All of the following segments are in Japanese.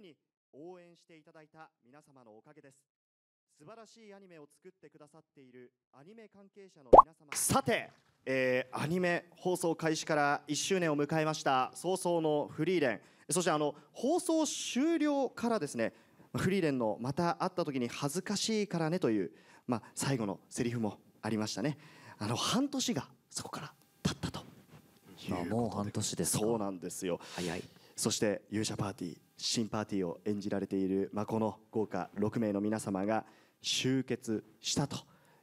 に応援していただいた皆様のおかげです素晴らしいアニメを作ってくださっているアニメ関係者の皆様さて、えー、アニメ放送開始から1周年を迎えました早々のフリーレンそしてあの放送終了からですねフリーレンのまた会った時に恥ずかしいからねという、まあ、最後のセリフもありましたねあの半年がそこから経ったということでもう半年ですそうなんですよ早いそして勇者パーティー新パーティーを演じられている、まあ、この豪華6名の皆様が集結したと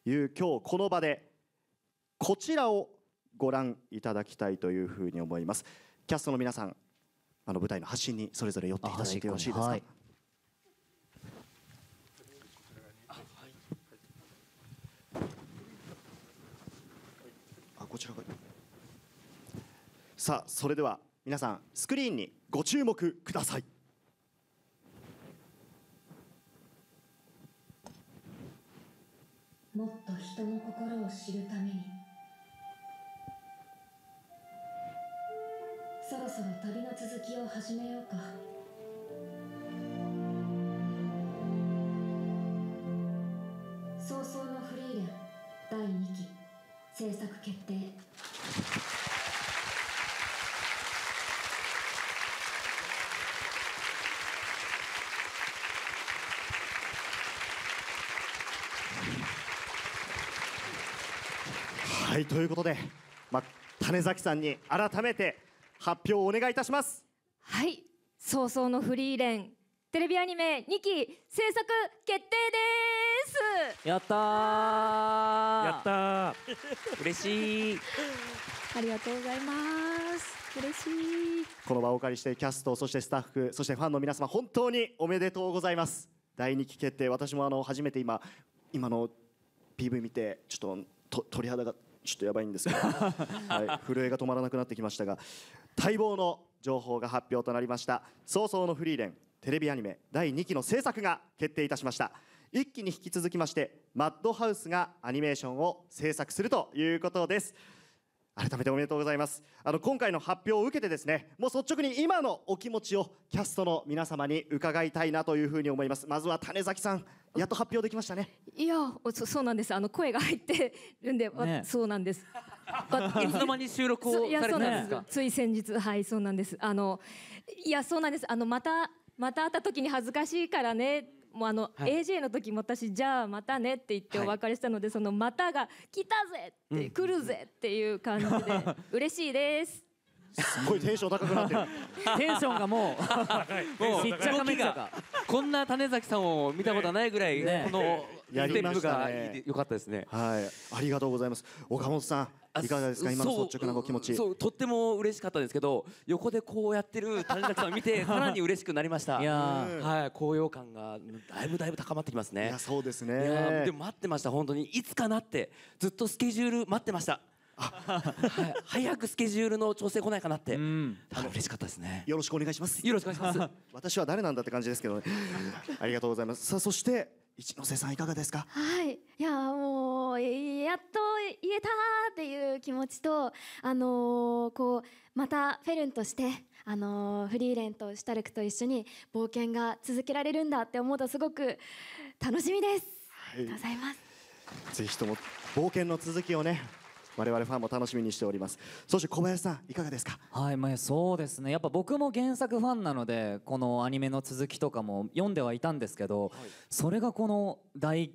いう今日この場でこちらをご覧いただきたいというふうに思いますキャストの皆さんあの舞台の発信にそれぞれ寄っていただいてよろしいですか、はいこちらがさあそれでは皆さんスクリーンにご注目くださいもっと人の心を知るためにそろそろ旅の続きを始めようか。早々のフリーレン第2期制作決定はいということで、まあ、種崎さんに改めて発表をお願いいたしますはい早々のフリーレンテレビアニメ2期制作決定ですやったやった 嬉しいありがとうございます嬉しいこの場をお借りしてキャストそしてスタッフそしてファンの皆様本当におめでとうございます第2期決定私もあの初めて今今の PV 見てちょっとと鳥肌がちょっとやばいんですけ はい、震えが止まらなくなってきましたが待望の情報が発表となりました「早々のフリーレン」テレビアニメ第2期の制作が決定いたしました一期に引き続きましてマッドハウスがアニメーションを制作するということです改めておめでとうございますあの今回の発表を受けてですねもう率直に今のお気持ちをキャストの皆様に伺いたいなというふうに思いますまずは種崎さんやっと発表できましたねいやそうなんですあの声が入ってるんで、ね、そうなんです いつの間に収録をされたんですかつい先日はいそうなんですあのいやそうなんですあのまたまた会った時に恥ずかしいからねもうあの、はい、AJ の時も私じゃあまたねって言ってお別れしたので、はい、そのまたが来たぜって、うん、来るぜっていう感じで嬉しいですすごいテンション高くなってる テンションがもう、はい、もうひっちゃかめっちゃかこんな種崎さんを見たことないぐらい、ね、このステップが良かったですね、ね、はいありがとうございます岡本さんいかがですか今の率直なご気持ちそうとっても嬉しかったですけど横でこうやってる種崎さんを見て さらに嬉しくなりましたいや、はい、高揚感がだいぶだいぶ高まってきますねいやそうですねいやでも待ってました本当にいつかなってずっとスケジュール待ってましたはい、早くスケジュールの調整来ないかなって、うん、あの嬉しかったですね。よろしくお願いします。よろしくお願いします。私は誰なんだって感じですけど、ね、ありがとうございます。さあそして一ノ瀬さんいかがですか。はい、いやもうやっと言えたっていう気持ちと、あのー、こうまたフェルンとして。あのー、フリーレンとシュタルクと一緒に冒険が続けられるんだって思うとすごく楽しみです、はい、ありがとうございますぜひとも冒険の続きをね我々ファンも楽しみにしておりますそして小林さんいかがですかはい、まあ、そうですねやっぱ僕も原作ファンなのでこのアニメの続きとかも読んではいたんですけど、はい、それがこの第1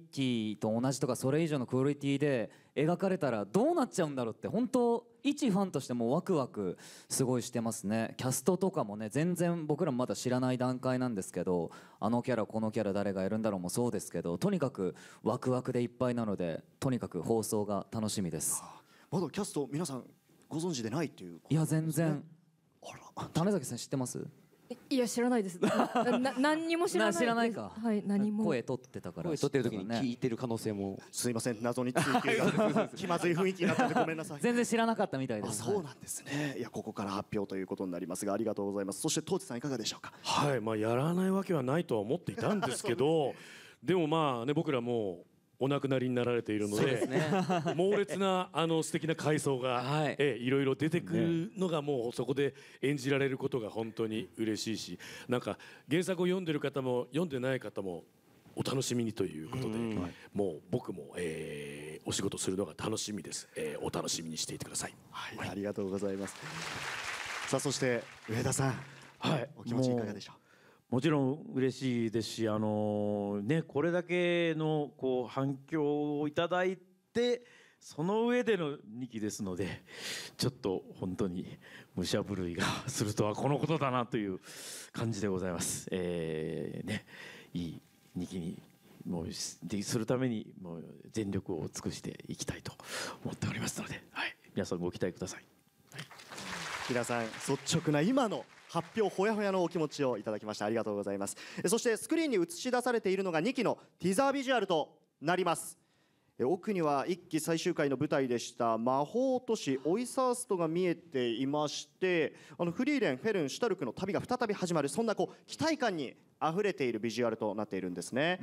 期と同じとかそれ以上のクオリティで描かれたらどうなっちゃうんだろうって本当一ファンとしてもワクワクすごいしてますねキャストとかもね全然僕らもまだ知らない段階なんですけどあのキャラこのキャラ誰がやるんだろうもそうですけどとにかくワクワクでいっぱいなのでとにかく放送が楽しみです。まだキャスト皆さんご存知でないっていう、ね、いや全然あら種崎さん知ってますいや 知らないです。な何にも知らない。知らないか。はい何も。声取ってたから。声取ってる時に聞いてる可能性も。すいません謎に追求が気まずい雰囲気になってごめんなさい。全然知らなかったみたいです。そうなんですね。いやここから発表ということになりますがありがとうございます。そして当地さんいかがでしょうか。はいまあやらないわけはないとは思っていたんですけど。でもまあね僕らもお亡くなりになられているので、ね、猛烈なあの素敵な回想が、はい、えいろいろ出てくるのがもうそこで演じられることが本当に嬉しいしなんか原作を読んでる方も読んでない方もお楽しみにということで、うもう僕も、えー、お仕事するのが楽しみです、えー、お楽しみにしていてください、はい、はい、ありがとうございますさあそして上田さんはいお気持ちいかがでしょうもちろんうれしいですしあの、ね、これだけのこう反響をいただいてその上での2期ですのでちょっと本当に武者震いがするとはこのことだなという感じでございます。えーね、いい2期にもうするためにもう全力を尽くしていきたいと思っておりますので、はい、皆さんご期待ください。はい、平さん率直な今の発表ほやほやのお気持ちをいただきましてありがとうございますそしてスクリーンに映し出されているのが2期のティザービジュアルとなります奥には1期最終回の舞台でした魔法都市オイサーストが見えていましてあのフリーレンフェルンシュタルクの旅が再び始まるそんなこう期待感にあふれているビジュアルとなっているんですね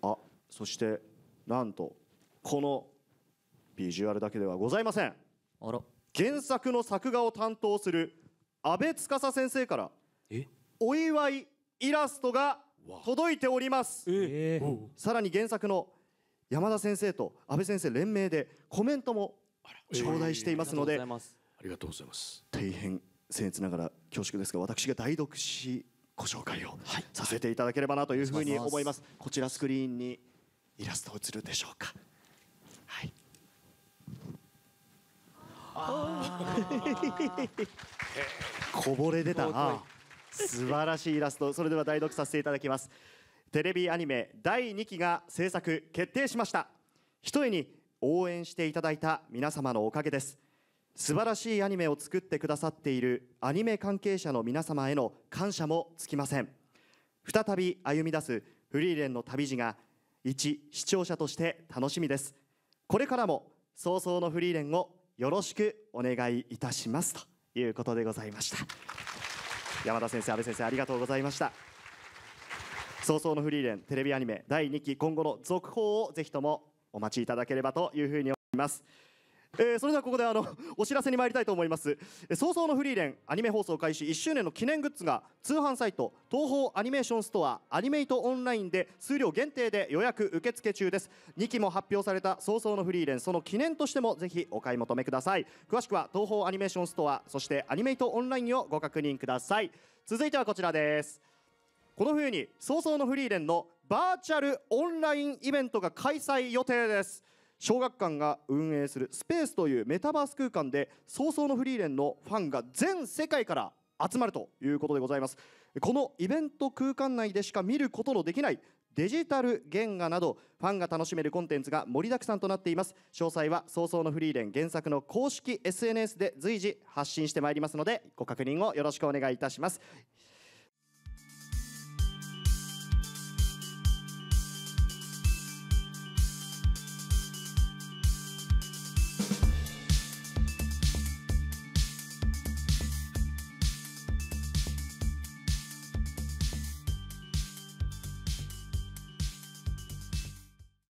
あそしてなんとこのビジュアルだけではございません原作の作画を担当する阿部司先生からお祝いイラストが届いております、さらに原作の山田先生と阿部先生連名でコメントも頂戴していますので、えー、ありがとうございます大変僭越ながら恐縮ですが私が代読しご紹介をさせていただければなというふうに思います、はい、こちらスクリーンにイラスト映るでしょうかはいこぼれ出たな 素晴らしいイラストそれでは代読させていただきますテレビアニメ第2期が制作決定しましたひとえに応援していただいた皆様のおかげです素晴らしいアニメを作ってくださっているアニメ関係者の皆様への感謝もつきません再び歩み出すフリーレンの旅路が一視聴者として楽しみですこれからも早々のフリーレンをよろしくお願いいたしますということでございました山田先生安倍先生ありがとうございました早々のフリーレンテレビアニメ第2期今後の続報をぜひともお待ちいただければというふうに思いますえー、それではここであの お知らせに参りたいと思います早々のフリーレンアニメ放送開始1周年の記念グッズが通販サイト東宝アニメーションストアアニメイトオンラインで数量限定で予約受付中です2期も発表された早々のフリーレンその記念としてもぜひお買い求めください詳しくは東宝アニメーションストアそしてアニメイトオンラインをご確認ください続いてはこちらですこの冬に早々のフリーレンのバーチャルオンラインイベントが開催予定です小学館が運営するスペースというメタバース空間で早々のフリーレンのファンが全世界から集まるということでございますこのイベント空間内でしか見ることのできないデジタル原画などファンが楽しめるコンテンツが盛りだくさんとなっています詳細は早々のフリーレン原作の公式 SNS で随時発信してまいりますのでご確認をよろしくお願いいたします